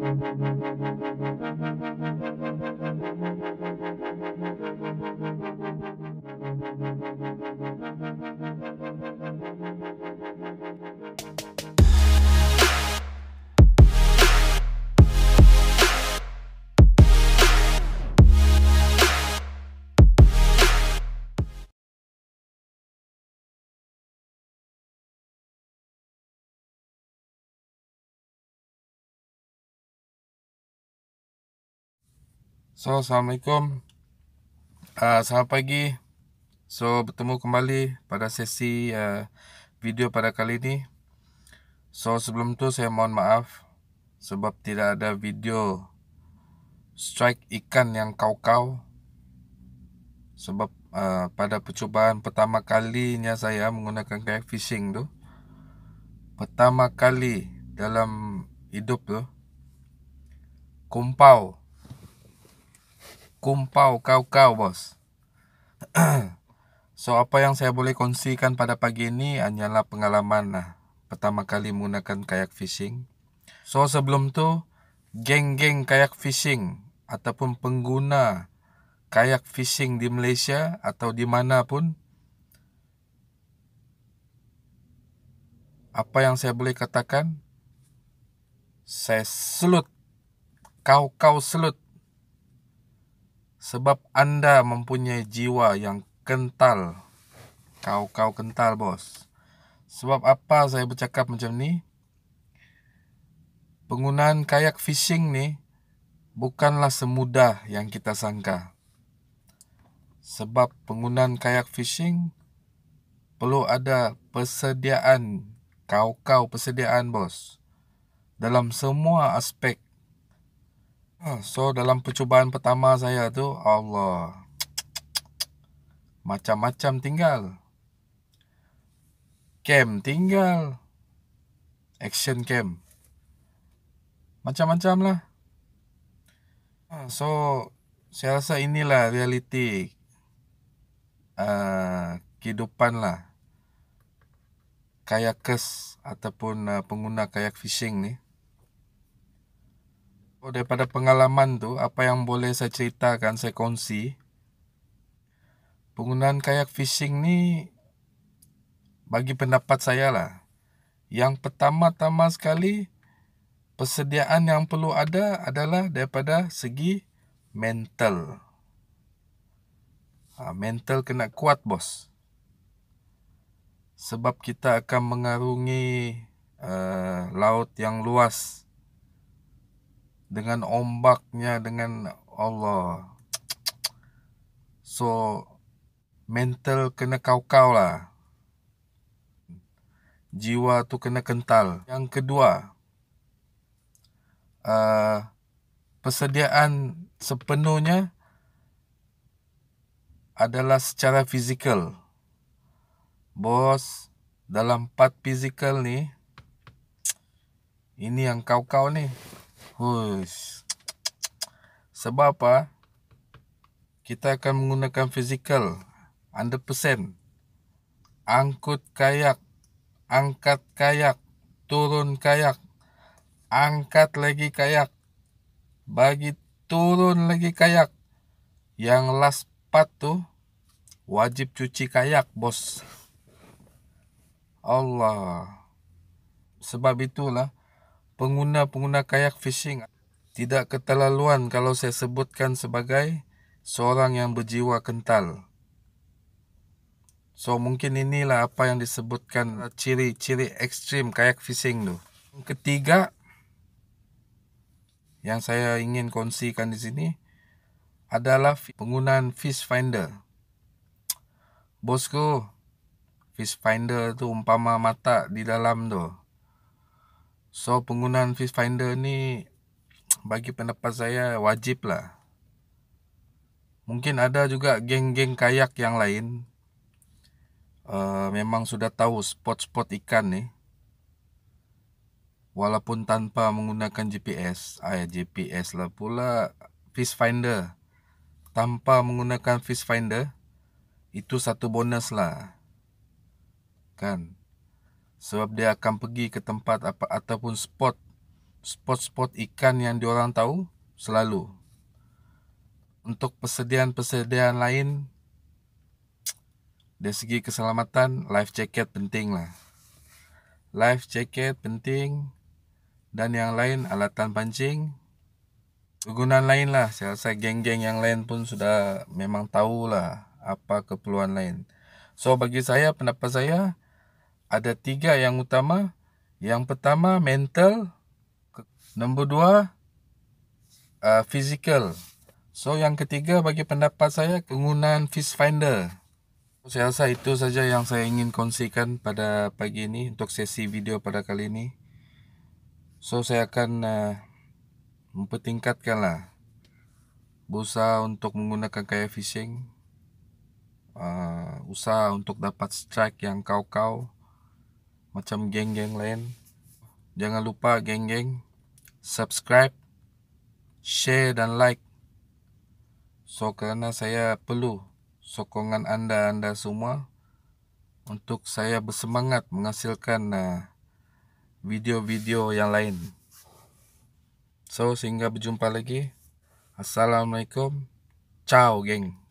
Thank you. So, Assalamualaikum uh, Selamat pagi So, bertemu kembali pada sesi uh, video pada kali ini So, sebelum tu saya mohon maaf Sebab tidak ada video Strike ikan yang kau-kau Sebab uh, pada percubaan pertama kalinya saya menggunakan kayak fishing tu Pertama kali dalam hidup tu Kumpau kumpau kau-kau bos. so apa yang saya boleh kongsikan pada pagi ini hanyalah pengalaman lah pertama kali menggunakan kayak fishing. So sebelum tu geng-geng kayak fishing ataupun pengguna kayak fishing di Malaysia atau di mana pun apa yang saya boleh katakan saya selut kau-kau selut Sebab anda mempunyai jiwa yang kental. Kau-kau kental, bos. Sebab apa saya bercakap macam ni? Penggunaan kayak fishing ni bukanlah semudah yang kita sangka. Sebab penggunaan kayak fishing perlu ada persediaan, kau-kau persediaan bos. Dalam semua aspek Ha, so dalam percubaan pertama saya tu Allah Macam-macam tinggal Cam tinggal Action cam Macam-macam lah ha, So Saya rasa inilah realiti uh, Kehidupan lah Kayakers Ataupun uh, pengguna kayak fishing ni oh, daripada pengalaman tu apa yang boleh saya ceritakan saya kongsi penggunaan kayak fishing ni bagi pendapat saya lah yang pertama-tama sekali persediaan yang perlu ada adalah daripada segi mental ha, mental kena kuat bos sebab kita akan mengarungi uh, laut yang luas dengan ombaknya dengan Allah so mental kena kau-kau lah jiwa tu kena kental yang kedua uh, persediaan sepenuhnya adalah secara fizikal bos dalam part fizikal ni ini yang kau-kau ni Hush. Sebab apa? Kita akan menggunakan fizikal 100%. Angkut kayak, angkat kayak, turun kayak, angkat lagi kayak, bagi turun lagi kayak. Yang last part tu wajib cuci kayak, bos. Allah. Sebab itulah pengguna-pengguna kayak fishing tidak keterlaluan kalau saya sebutkan sebagai seorang yang berjiwa kental. So mungkin inilah apa yang disebutkan ciri-ciri ekstrim kayak fishing tu. Ketiga yang saya ingin kongsikan di sini adalah penggunaan fish finder. Bosku, fish finder tu umpama mata di dalam tu. So penggunaan fish finder ni bagi pendapat saya wajib lah. Mungkin ada juga geng-geng kayak yang lain uh, memang sudah tahu spot-spot ikan ni. Walaupun tanpa menggunakan GPS, ayah GPS lah pula fish finder. Tanpa menggunakan fish finder itu satu bonus lah. Kan? sebab dia akan pergi ke tempat apa ataupun spot spot-spot ikan yang diorang tahu selalu untuk persediaan-persediaan lain dari segi keselamatan life jacket penting lah life jacket penting dan yang lain alatan pancing kegunaan lain lah saya rasa geng-geng yang lain pun sudah memang tahu lah apa keperluan lain so bagi saya pendapat saya ada tiga yang utama. Yang pertama mental, nombor dua uh, physical. So yang ketiga bagi pendapat saya penggunaan fish finder. Saya rasa itu saja yang saya ingin kongsikan pada pagi ini untuk sesi video pada kali ini. So saya akan uh, mempertingkatkanlah usaha untuk menggunakan kaya fishing. Uh, usaha untuk dapat strike yang kau-kau macam geng-geng lain. Jangan lupa geng-geng subscribe, share dan like. So kerana saya perlu sokongan anda-anda semua untuk saya bersemangat menghasilkan uh, video-video uh, yang lain. So sehingga berjumpa lagi. Assalamualaikum. Ciao geng.